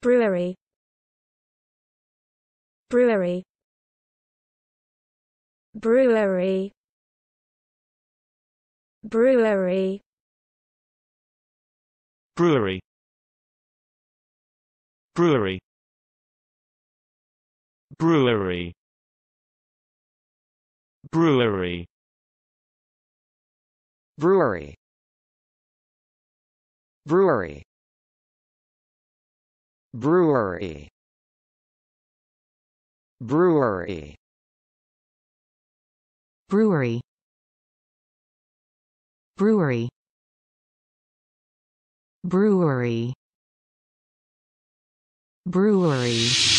brewery brewery brewery brewery brewery brewery brewery brewery brewery brewery Brewery Brewery Brewery Brewery Brewery Brewery